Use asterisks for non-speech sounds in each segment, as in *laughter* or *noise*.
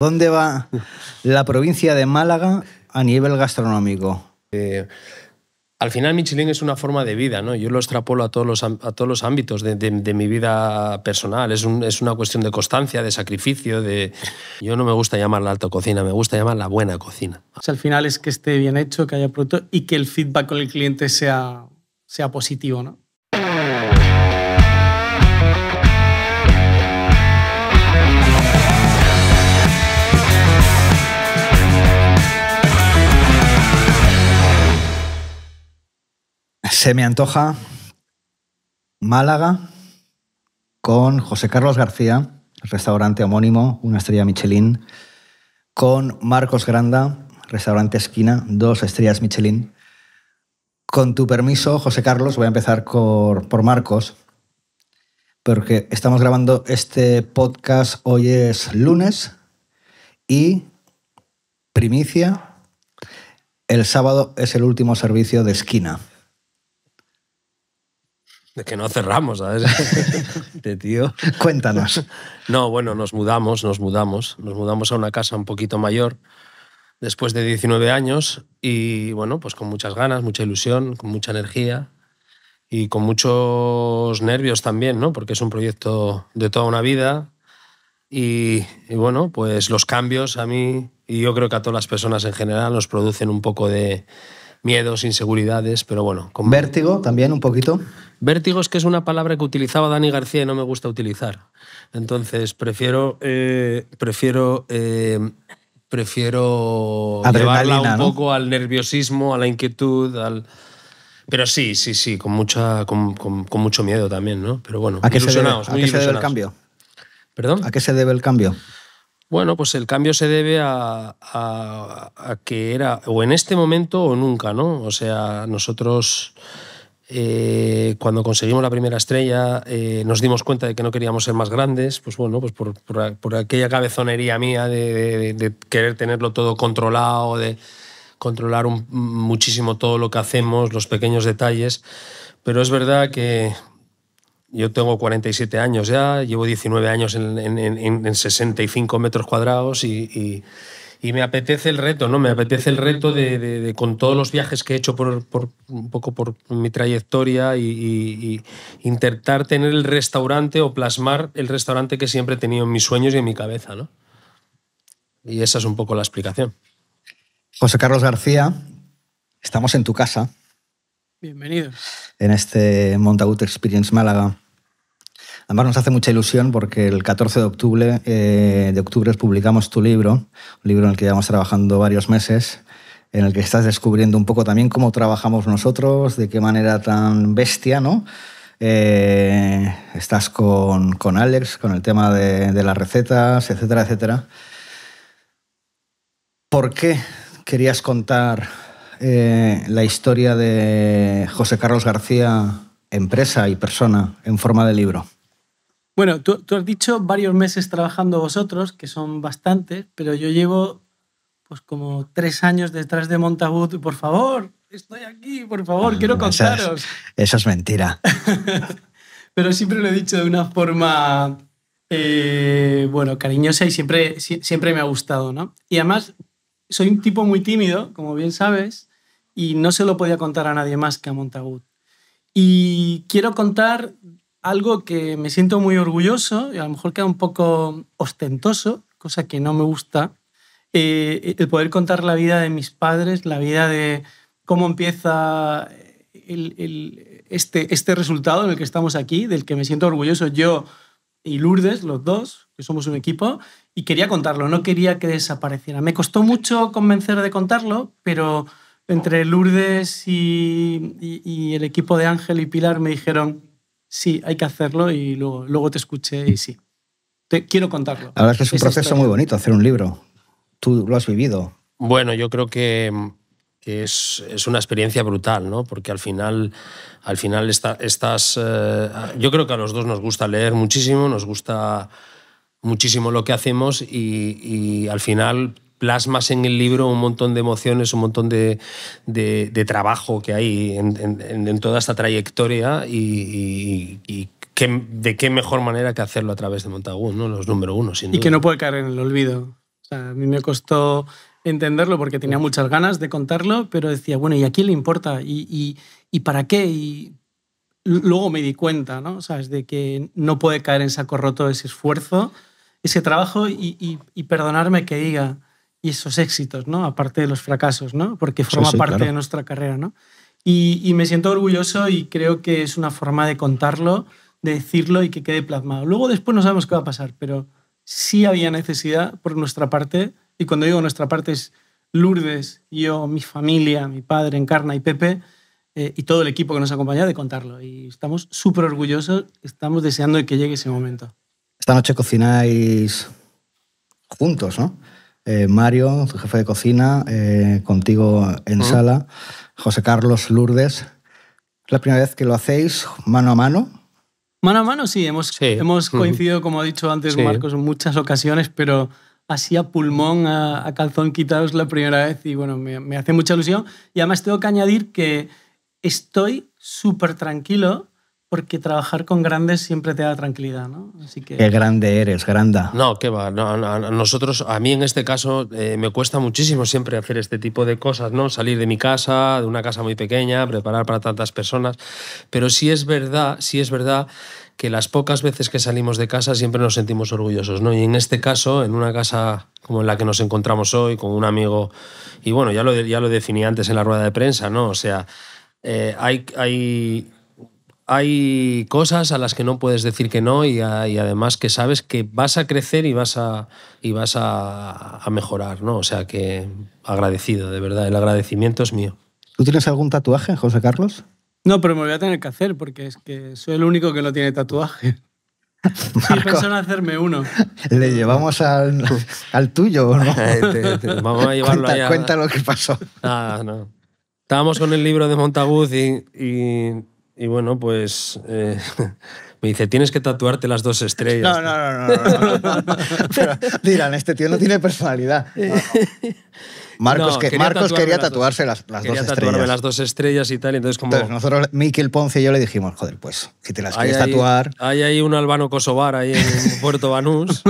¿Dónde va la provincia de Málaga a nivel gastronómico? Eh, al final Michelin es una forma de vida, ¿no? Yo lo extrapolo a todos los, a todos los ámbitos de, mi vida personal. Es, una cuestión de constancia, de sacrificio, de... Yo no me gusta llamar la alta cocina, me gusta llamar la buena cocina. al final es que esté bien hecho, que haya producto y que el feedback con el cliente sea, sea positivo, ¿no? se me antoja Málaga con José Carlos García, restaurante homónimo, una estrella Michelin, con Marcos Granda, restaurante esquina, dos estrellas Michelin. Con tu permiso, José Carlos, voy a empezar por Marcos, porque estamos grabando este podcast, hoy es lunes y primicia, el sábado es el último servicio de esquina que no cerramos, ¿sabes? *laughs* de tío. Cuéntanos. No, bueno, nos mudamos, nos mudamos. Nos mudamos a una casa un poquito mayor después de 19 años y bueno, pues con muchas ganas, mucha ilusión, con mucha energía y con muchos nervios también, ¿no? Porque es un proyecto de toda una vida y, y bueno, pues los cambios a mí y yo creo que a todas las personas en general nos producen un poco de miedos, inseguridades, pero bueno. Con... ¿Vértigo también un poquito? Vértigos que es una palabra que utilizaba Dani García y no me gusta utilizar. Entonces, prefiero, eh, prefiero, eh, prefiero llevarla un poco al nerviosismo, a la inquietud, al... Pero sí, sí, sí, con, mucha, con, mucho miedo también, ¿no? Pero bueno, ¿a qué, se debe, se debe el cambio? ¿Perdón? ¿A qué se debe el cambio? Bueno, pues el cambio se debe a, a, a, que era o en este momento o nunca, ¿no? O sea, nosotros eh, cuando conseguimos la primera estrella eh, nos dimos cuenta de que no queríamos ser más grandes, pues bueno, pues por, por, aquella cabezonería mía de, querer tenerlo todo controlado, de controlar muchísimo todo lo que hacemos, los pequeños detalles, pero es verdad que yo tengo 47 años ya, llevo 19 años en, 65 metros cuadrados y y me apetece el reto, ¿no? Me apetece el reto de, con todos los viajes que he hecho por, un poco por mi trayectoria y, intentar tener el restaurante o plasmar el restaurante que siempre he tenido en mis sueños y en mi cabeza, ¿no? Y esa es un poco la explicación. José Carlos García, estamos en tu casa. bienvenidos En este Montagut Experience Málaga. Además nos hace mucha ilusión porque el 14 de octubre, eh, de octubre publicamos tu libro, un libro en el que llevamos trabajando varios meses, en el que estás descubriendo un poco también cómo trabajamos nosotros, de qué manera tan bestia, ¿no? Eh, estás con, con, Alex, con el tema de, las recetas, etcétera, etcétera. ¿Por qué querías contar eh, la historia de José Carlos García, empresa y persona, en forma de libro? Bueno, tú, has dicho varios meses trabajando vosotros, que son bastantes, pero yo llevo pues como tres años detrás de Montagut. Por favor, estoy aquí, por favor, quiero mm, contaros. Eso es, mentira. *laughs* pero siempre lo he dicho de una forma, eh, bueno, cariñosa y siempre, siempre me ha gustado, ¿no? Y además, soy un tipo muy tímido, como bien sabes, y no se lo podía contar a nadie más que a Montagut. Y quiero contar algo que me siento muy orgulloso y a lo mejor queda un poco ostentoso, cosa que no me gusta, eh, el poder contar la vida de mis padres, la vida de cómo empieza este, este resultado en el que estamos aquí, del que me siento orgulloso yo y Lourdes, los dos, que somos un equipo, y quería contarlo, no quería que desapareciera. Me costó mucho convencer de contarlo, pero entre Lourdes y el equipo de Ángel y Pilar me dijeron, sí, hay que hacerlo y luego, te escuché y sí. Te, quiero contarlo. La verdad es que es un proceso muy bonito hacer un libro. Tú lo has vivido. Bueno, yo creo que, es, una experiencia brutal, ¿no? Porque al final, al final está, estás... Eh, yo creo que a los dos nos gusta leer muchísimo, nos gusta muchísimo lo que hacemos y al final plasmas en el libro un montón de emociones, un montón de, de, trabajo que hay en, toda esta trayectoria y, qué, de qué mejor manera que hacerlo a través de Montagu, ¿no? los número uno, sin Y que no puede caer en el olvido. O sea, a mí me costó entenderlo porque tenía muchas ganas de contarlo, pero decía, bueno, ¿y a quién le importa? ¿Y, y, y para qué? Y luego me di cuenta, ¿no? O sea, es de que no puede caer en saco roto ese esfuerzo, ese trabajo y, y perdonarme que diga, y esos éxitos, ¿no? Aparte de los fracasos, ¿no? Porque forma parte de nuestra carrera, ¿no? Y, me siento orgulloso y creo que es una forma de contarlo, de decirlo y que quede plasmado. Luego después no sabemos qué va a pasar, pero sí había necesidad por nuestra parte, y cuando digo nuestra parte es Lourdes, yo, mi familia, mi padre, Encarna y Pepe, eh, y todo el equipo que nos acompaña, de contarlo. Y estamos súper orgullosos, estamos deseando que llegue ese momento. Esta noche cocináis juntos, ¿no? Eh, Mario, tu jefe de cocina, eh, contigo en sala, José Carlos Lourdes. ¿Es la primera vez que lo hacéis mano a mano? Mano a mano, sí. Hemos, hemos coincidido, como ha dicho antes Marcos, en muchas ocasiones, pero así a pulmón, a, calzón quitados la primera vez y bueno, me, me hace mucha ilusión. Y además tengo que añadir que estoy súper tranquilo porque trabajar con grandes siempre te da tranquilidad, ¿no? Así que... Qué grande eres, granda. No, qué va. nosotros, a mí en este caso, eh, me cuesta muchísimo siempre hacer este tipo de cosas, ¿no? Salir de mi casa, de una casa muy pequeña, preparar para tantas personas. Pero sí es verdad, sí es verdad que las pocas veces que salimos de casa siempre nos sentimos orgullosos, ¿no? Y en este caso, en una casa como en la que nos encontramos hoy, con un amigo, y bueno, ya lo, ya lo definí antes en la rueda de prensa, ¿no? O sea, eh, hay, hay hay cosas a las que no puedes decir que no y, además que sabes que vas a crecer y vas a, y vas a, mejorar, ¿no? O sea que agradecido, de verdad, el agradecimiento es mío. ¿Tú tienes algún tatuaje, José Carlos? No, pero me voy a tener que hacer porque es que soy el único que no tiene tatuaje. Sí, *laughs* hacerme uno. Le llevamos al, tuyo, ¿no? *laughs* vamos a llevarlo cuenta, allá. Cuenta lo que pasó. Ah, no. Estábamos con el libro de Montagut y y bueno, pues eh, *laughs* me dice, tienes que tatuarte las dos estrellas. No, no, no, no. dirán, *laughs* este tío no tiene personalidad. *laughs* Marcos, que, quería Marcos quería tatuarse las, las quería dos estrellas. las dos estrellas y tal. entonces, como... nosotros, Miquel Ponce y yo le dijimos, joder, pues, si te las hay, quieres tatuar... Hay ahí un albano kosovar ahí en Puerto Banús.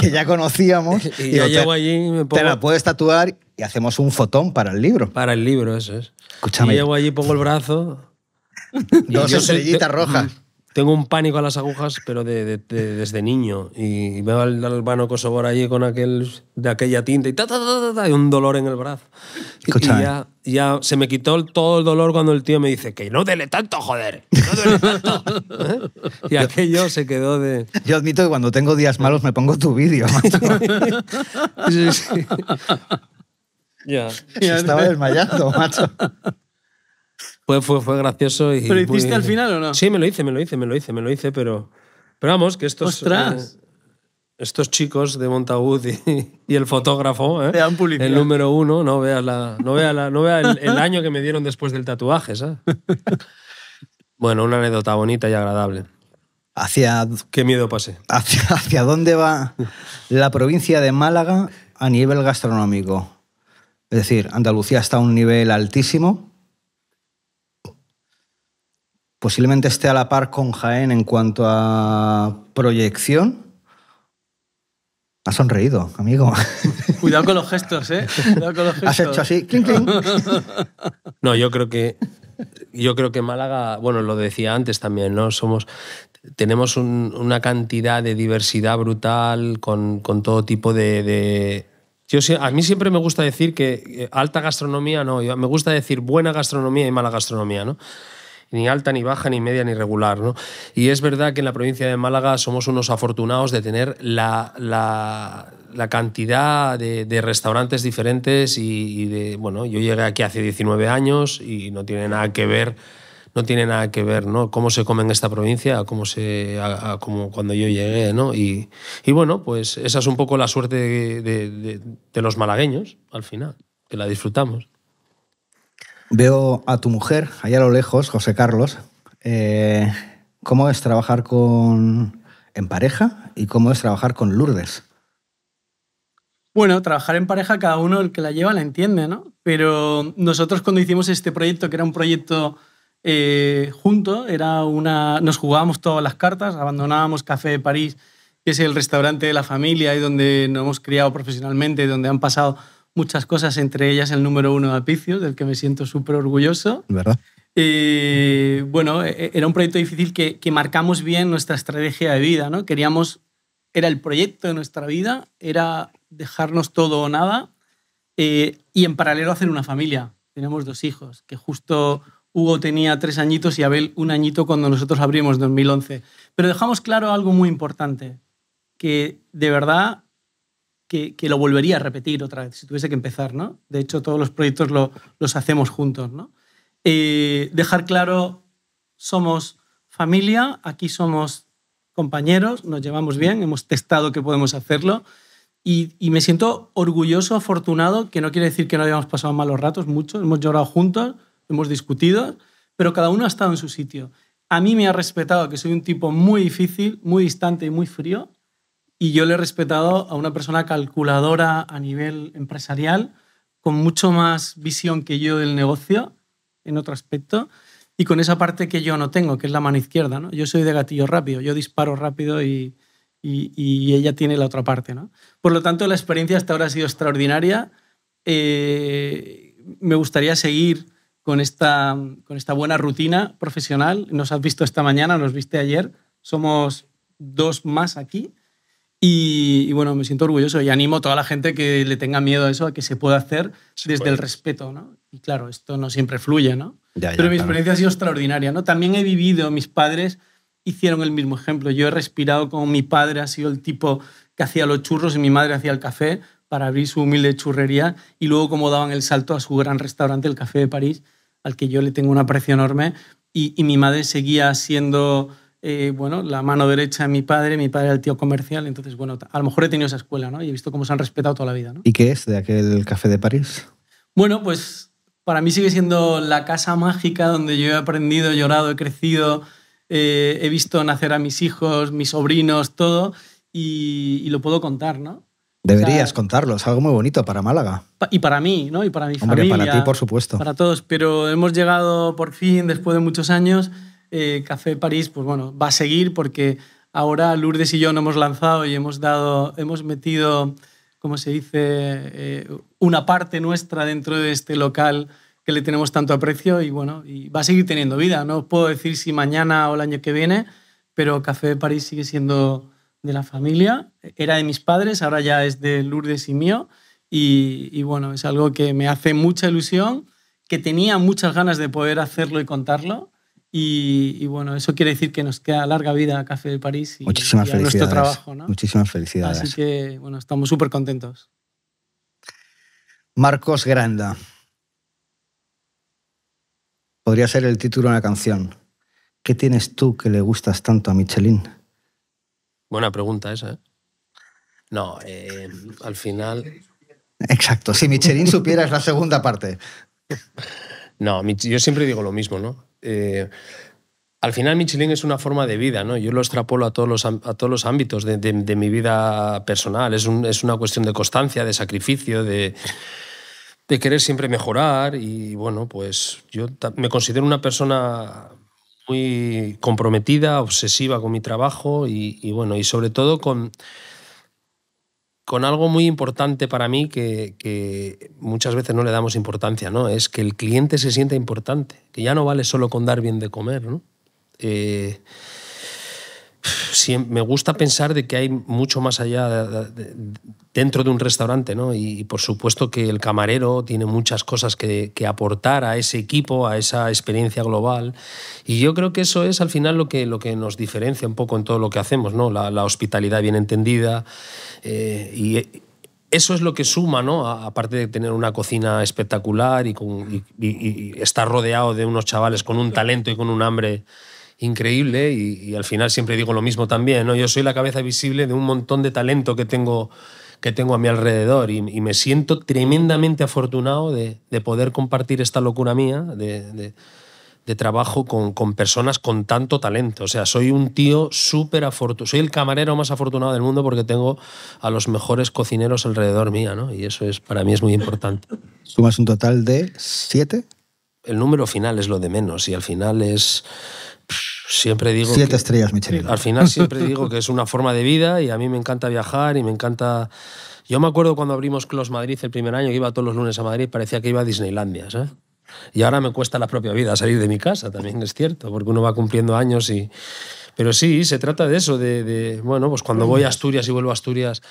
que ya conocíamos. y, yo llego allí y me pongo... Te la puedes tatuar y hacemos un fotón para el libro. Para el libro, eso es. Escúchame. Y llego allí, pongo el brazo *laughs* Dos estrellitas rojas. Tengo un pánico a las agujas, pero desde niño. Y veo al albano Kosovo allí con aquel, de aquella tinta y, ta, un dolor en el brazo. y eh. ya, se me quitó todo el dolor cuando el tío me dice que no dele tanto, joder. No dele tanto. *laughs* ¿eh? Y aquello se quedó de... Yo admito que cuando tengo días malos me pongo tu vídeo. *laughs* sí, Ya. estaba desmayando, macho. Fue, fue, gracioso. Y ¿Pero lo hiciste al final o no? Sí, me lo hice, me lo hice, me lo hice, me lo hice, pero. Pero vamos, que estos. Eh, estos chicos de Montagut y, el fotógrafo, eh, el número uno, no vean la, vea la, no el, año que me dieron después del tatuaje, ¿sabes? *laughs* Bueno, una anécdota bonita y agradable. Hacia qué miedo pasé. Hacia, hacia dónde va la provincia de Málaga a nivel gastronómico. Es decir, Andalucía está a un nivel altísimo posiblemente esté a la par con Jaén en cuanto a proyección. Ha sonreído, amigo. *laughs* Cuidado con los gestos, ¿eh? Has hecho así, *laughs* No, yo creo que yo creo que Málaga, bueno, lo decía antes también, ¿no? Somos tenemos una cantidad de diversidad brutal con, con todo tipo de, de yo, a mí siempre me gusta decir que eh, alta gastronomía no, me gusta decir buena gastronomía y mala gastronomía, ¿no? ni alta, ni baja, ni media, ni regular. ¿no? Y es verdad que en la provincia de Málaga somos unos afortunados de tener la, la, cantidad de, restaurantes diferentes y, de, bueno, yo llegué aquí hace 19 años y no tiene nada que ver no tiene nada que ver, ¿no? Cómo se come en esta provincia, cómo se, como cuando yo llegué, ¿no? Y, bueno, pues esa es un poco la suerte de los malagueños, al final, que la disfrutamos. Veo a tu mujer, allá a lo lejos, José Carlos. Eh, ¿Cómo es trabajar en pareja y cómo es trabajar con Lourdes? Bueno, trabajar en pareja, cada uno el que la lleva la entiende, ¿no? Pero nosotros cuando hicimos este proyecto, que era un proyecto eh, junto, era una, nos jugábamos todas las cartas, abandonábamos Café de París, que es el restaurante de la familia y donde nos hemos criado profesionalmente, donde han pasado muchas cosas, entre ellas el número uno de Apicio, del que me siento súper orgulloso. ¿Verdad? bueno, e, e, era un proyecto difícil que, marcamos bien nuestra estrategia de vida, ¿no? Queríamos, era el proyecto de nuestra vida, era dejarnos todo o nada eh, y en paralelo hacer una familia. Tenemos dos hijos, que justo Hugo tenía tres añitos y Abel un añito cuando nosotros abrimos 2011. Pero dejamos claro algo muy importante, que de verdad que, lo volvería a repetir otra vez si tuviese que empezar, ¿no? De hecho, todos los proyectos los hacemos juntos, eh, dejar claro, somos familia, aquí somos compañeros, nos llevamos bien, hemos testado que podemos hacerlo y, y, me siento orgulloso, afortunado, que no quiere decir que no hayamos pasado malos ratos, muchos, hemos llorado juntos, hemos discutido, pero cada uno ha estado en su sitio. A mí me ha respetado que soy un tipo muy difícil, muy distante y muy frío, y yo le he respetado a una persona calculadora a nivel empresarial, con mucho más visión que yo del negocio, en otro aspecto, y con esa parte que yo no tengo, que es la mano izquierda. ¿no? Yo soy de gatillo rápido, yo disparo rápido y, y, ella tiene la otra parte. ¿no? Por lo tanto, la experiencia hasta ahora ha sido extraordinaria. Eh, me gustaría seguir con esta, con esta buena rutina profesional. Nos has visto esta mañana, nos viste ayer. Somos dos más aquí. Y, bueno, me siento orgulloso y animo a toda la gente que le tenga miedo a eso, a que se pueda hacer desde el respeto, ¿no? Y claro, esto no siempre fluye, ¿no? Pero mi experiencia ha sido extraordinaria, ¿no? También he vivido, mis padres hicieron el mismo ejemplo. Yo he respirado como mi padre ha sido el tipo que hacía los churros y mi madre hacía el café para abrir su humilde churrería y luego como daban el salto a su gran restaurante, el Café de París, al que yo le tengo una aprecio enorme. Y, y mi madre seguía siendo eh, bueno, la mano derecha de mi padre, mi padre era el tío comercial, entonces, bueno, a lo mejor he tenido esa escuela, ¿no? Y he visto cómo se han respetado toda la vida, ¿no? ¿Y qué es de aquel café de París? Bueno, pues para mí sigue siendo la casa mágica donde yo he aprendido, he llorado, he crecido, eh, he visto nacer a mis hijos, mis sobrinos, todo, y, lo puedo contar, ¿no? Deberías contarlo, es algo muy bonito para Málaga. Y para mí, ¿no? Y para mi Hombre, familia. para ti, por supuesto. Para todos, pero hemos llegado por fin, después de muchos años, Café eh, Café París, pues bueno, va a seguir porque ahora Lourdes y yo nos hemos lanzado y hemos dado, hemos metido, como se dice, eh, una parte nuestra dentro de este local que le tenemos tanto aprecio y bueno, va a seguir teniendo vida. No puedo decir si mañana o el año que viene, pero Café de París sigue siendo de la familia. Era de mis padres, ahora ya es de Lourdes y mío. Y, y bueno, es algo que me hace mucha ilusión, que tenía muchas ganas de poder hacerlo y contarlo. Y, bueno, eso quiere decir que nos queda larga vida a Café de París y, nuestro trabajo. ¿no? Muchísimas felicidades. Así que bueno, estamos súper contentos. Marcos Granda. Podría ser el título de una canción. ¿Qué tienes tú que le gustas tanto a Michelin? Buena pregunta esa. ¿eh? No, eh, al final. Exacto, si Michelin supiera es la segunda parte. *laughs* No, yo siempre digo lo mismo, ¿no? Eh, al final Michelin es una forma de vida, ¿no? Yo lo extrapolo a todos los, a todos los ámbitos de, mi vida personal. Es, una cuestión de constancia, de sacrificio, de, querer siempre mejorar. Y bueno, pues yo me considero una persona muy comprometida, obsesiva con mi trabajo y bueno, y sobre todo con con algo muy importante para mí que, muchas veces no le damos importancia, ¿no? Es que el cliente se sienta importante, que ya no vale solo con dar bien de comer, ¿no? Eh, me gusta pensar de que hay mucho más allá dentro de un restaurante, Y, por supuesto que el camarero tiene muchas cosas que, aportar a ese equipo, a esa experiencia global. Y yo creo que eso es al final lo que, nos diferencia un poco en todo lo que hacemos, ¿no? La, hospitalidad bien entendida eh, y eso es lo que suma, ¿no? Aparte de tener una cocina espectacular y, con, y, estar rodeado de unos chavales con un talento y con un hambre increíble y, al final siempre digo lo mismo también, ¿no? Yo soy la cabeza visible de un montón de talento que tengo, que tengo a mi alrededor y, me siento tremendamente afortunado de, poder compartir esta locura mía de, trabajo con, con, personas con tanto talento. O sea, soy un tío súper afortunado, soy el camarero más afortunado del mundo porque tengo a los mejores cocineros alrededor mía, ¿no? Y eso es, para mí es muy importante. Sumas un total de siete. El número final es lo de menos y al final es siempre digo. Siete que, estrellas, Al final *laughs* siempre digo que es una forma de vida y a mí me encanta viajar y me encanta. Yo me acuerdo cuando abrimos Clos Madrid el primer año, que iba todos los lunes a Madrid, parecía que iba a Disneylandia, Y ahora me cuesta la propia vida salir de mi casa, también es cierto, porque uno va cumpliendo años y. Pero sí, se trata de eso, de, bueno, pues cuando voy a Asturias y vuelvo a Asturias,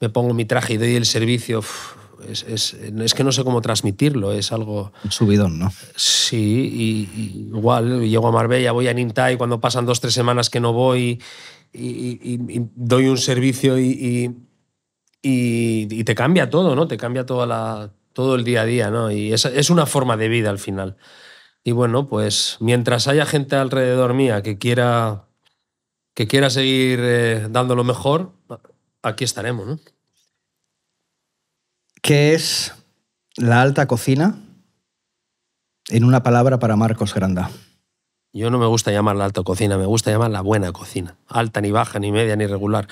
me pongo mi traje y doy el servicio es, que no sé cómo transmitirlo, es algo... Un subidón, ¿no? Sí, y, igual llego a Marbella, voy a Ninta cuando pasan dos, tres semanas que no voy y, doy un servicio y, te cambia todo, ¿no? Te cambia toda la, todo el día a día, ¿no? Y es, una forma de vida al final. Y bueno, pues mientras haya gente alrededor mía que quiera, que quiera seguir eh, dando lo mejor, aquí estaremos, ¿no? ¿Qué es la alta cocina en una palabra para Marcos Granda? Yo no me gusta llamar la alta cocina, me gusta llamar la buena cocina. Alta, ni baja, ni media, ni regular.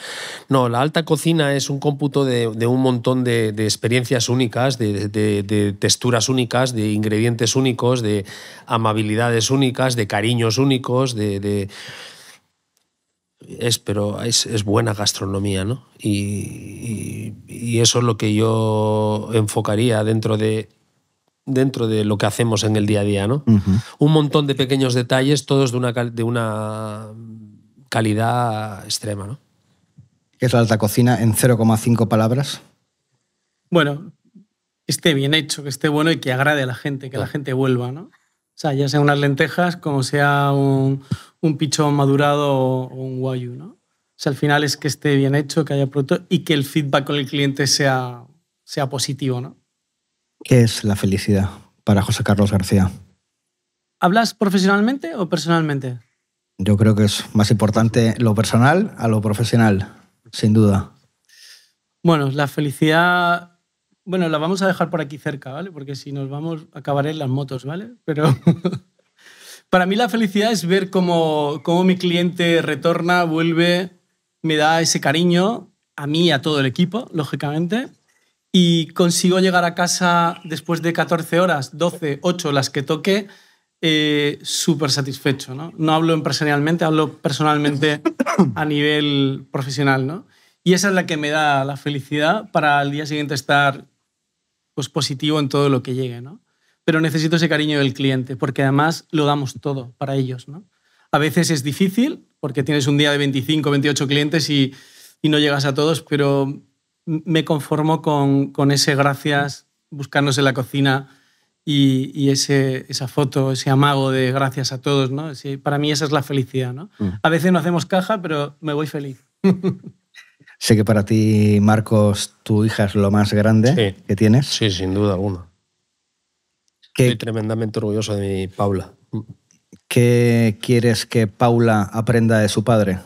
No, la alta cocina es un cómputo de, un montón de, experiencias únicas, de, texturas únicas, de ingredientes únicos, de amabilidades únicas, de cariños únicos, de es, pero es, buena gastronomía, ¿no? Y, eso es lo que yo enfocaría dentro de, dentro de lo que hacemos en el día a día, ¿no? Un montón de pequeños detalles, todos de una, de una calidad extrema, ¿no? ¿Qué es la alta cocina en 0,5 palabras? Bueno, esté bien hecho, que esté bueno y que agrade a la gente, que la gente vuelva, ¿no? O sea, ya sea unas lentejas como sea un, pichón madurado o, un guayu, ¿no? O sea, al final es que esté bien hecho, que haya producto y que el feedback con el cliente sea, sea positivo, ¿no? ¿Qué es la felicidad para José Carlos García? ¿Hablas profesionalmente o personalmente? Yo creo que es más importante lo personal a lo profesional, sin duda. Bueno, la felicidad bueno, la vamos a dejar por aquí cerca, ¿vale? Porque si nos vamos, acabaré en las motos, ¿vale? Pero *laughs* para mí la felicidad es ver cómo, mi cliente retorna, vuelve, me da ese cariño a mí y a todo el equipo, lógicamente. Y consigo llegar a casa después de 14 horas, 12, 8, las que toque, eh, súper satisfecho. ¿no? no hablo empresarialmente, hablo personalmente *coughs* a nivel profesional. ¿no? Y esa es la que me da la felicidad para al día siguiente estar pues, positivo en todo lo que llegue, ¿no? Pero necesito ese cariño del cliente, porque además lo damos todo para ellos, ¿no? A veces es difícil, porque tienes un día de 25, 28 clientes y, no llegas a todos, pero me conformo con, ese gracias, buscarnos en la cocina y, ese, esa foto, ese amago de gracias a todos, ¿no? para mí esa es la felicidad, ¿no? Mm. A veces no hacemos caja, pero me voy feliz. *laughs* Sé que para ti, Marcos, tu hija es lo más grande que tienes. Sí, sin duda alguna. Estoy tremendamente orgulloso de mi Paula. ¿Qué quieres que Paula aprenda de su padre?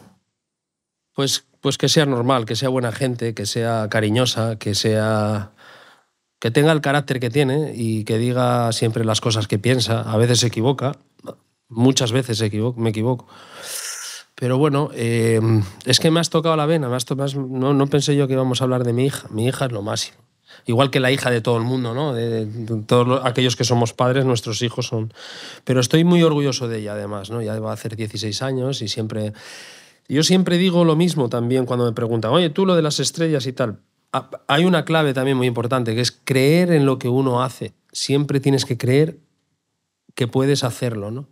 Pues, pues que sea normal, que sea buena gente, que sea cariñosa, que sea que tenga el carácter que tiene y que diga siempre las cosas que piensa. A veces se equivoca, muchas veces me equivoco pero bueno, eh, es que me has tocado la vena, no, pensé yo que íbamos a hablar de mi hija. Mi hija es lo máximo. Igual que la hija de todo el mundo, ¿no? De, todos aquellos que somos padres, nuestros hijos son. Pero estoy muy orgulloso de ella, además, ¿no? Ya va a hacer 16 años y siempre. Yo siempre digo lo mismo también cuando me preguntan, oye, tú lo de las estrellas y tal. Hay una clave también muy importante, que es creer en lo que uno hace. Siempre tienes que creer que puedes hacerlo, ¿no?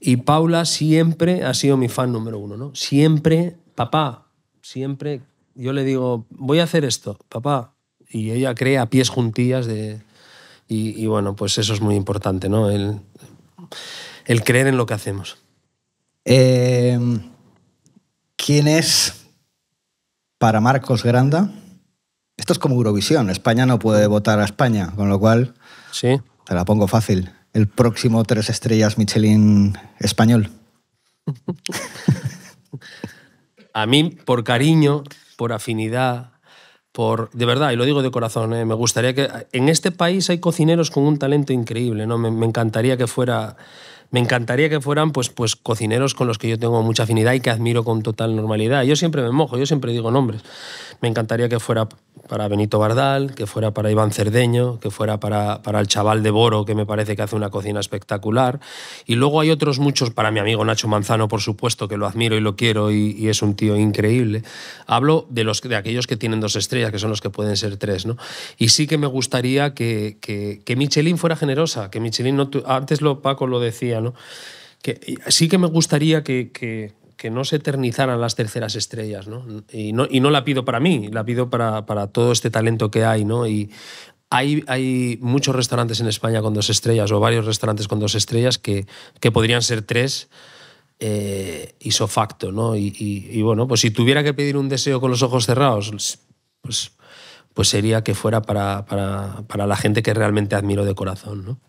Y Paula siempre ha sido mi fan número uno, ¿no? Siempre, papá, siempre yo le digo, voy a hacer esto, papá. Y ella cree a pies juntillas de... Y, bueno, pues eso es muy importante, ¿no? El, creer en lo que hacemos. Em, ¿Quién es para Marcos Granda? Esto es como Eurovisión. España no puede votar a España, con lo cual sí. te la pongo fácil el próximo tres estrellas Michelin español? A mí, por cariño, por afinidad, por, de verdad, y lo digo de corazón, eh, me gustaría que en este país hay cocineros con un talento increíble, ¿no? me encantaría que fuera me encantaría que fueran pues, pues cocineros con los que yo tengo mucha afinidad y que admiro con total normalidad. Yo siempre me mojo, yo siempre digo nombres. Me encantaría que fuera para Benito Bardal, que fuera para Iván Cerdeño, que fuera para, para el chaval de Boro, que me parece que hace una cocina espectacular. Y luego hay otros muchos, para mi amigo Nacho Manzano, por supuesto, que lo admiro y lo quiero y, es un tío increíble. Hablo de, los, de aquellos que tienen dos estrellas, que son los que pueden ser tres. ¿no? Y sí que me gustaría que, que, Michelin fuera generosa, que Michelin, no antes lo, Paco lo decía, ¿no? Que, sí que me gustaría que, no se eternizaran las terceras estrellas, Y no, la pido para mí, la pido para, todo este talento que hay, Y hay, muchos restaurantes en España con dos estrellas o varios restaurantes con dos estrellas que, que podrían ser tres eh, facto, ¿no? Y, y, bueno, pues si tuviera que pedir un deseo con los ojos cerrados, pues, pues sería que fuera para, para la gente que realmente admiro de corazón, ¿no?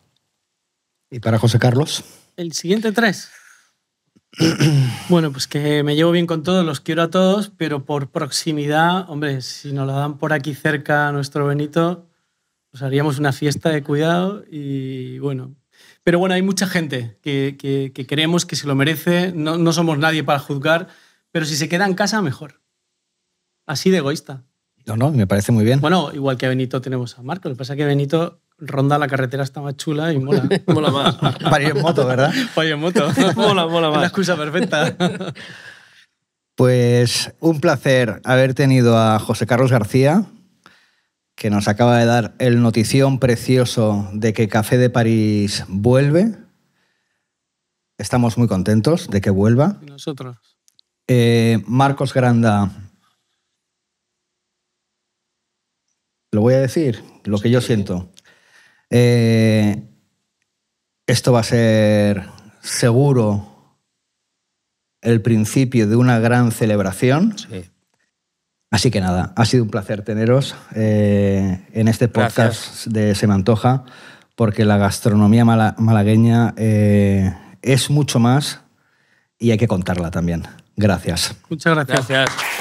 ¿Y para José Carlos? El siguiente tres. *clears throat* bueno, pues que me llevo bien con todos, los quiero a todos, pero por proximidad, hombre, si nos lo dan por aquí cerca a nuestro Benito, nos pues haríamos una fiesta de cuidado y bueno. Pero bueno, hay mucha gente que, que, que creemos que se lo merece, no, no somos nadie para juzgar, pero si se queda en casa, mejor. Así de egoísta. No, no, me parece muy bien. Bueno, igual que a Benito tenemos a Marco, lo que pasa es que Benito Ronda la carretera está más chula y mola. *laughs* mola más. Para en moto, ¿verdad? *laughs* Para en moto. *laughs* mola, mola más. La excusa perfecta. Pues un placer haber tenido a José Carlos García, que nos acaba de dar el notición precioso de que Café de París vuelve. Estamos muy contentos de que vuelva. nosotros. Eh, Marcos Granda. Lo voy a decir, lo que yo siento. Eh, esto va a ser seguro el principio de una gran celebración. Así que nada, ha sido un placer teneros eh, en este podcast de Se me antoja, porque la gastronomía malagueña eh, es mucho más y hay que contarla también. Gracias. Muchas gracias.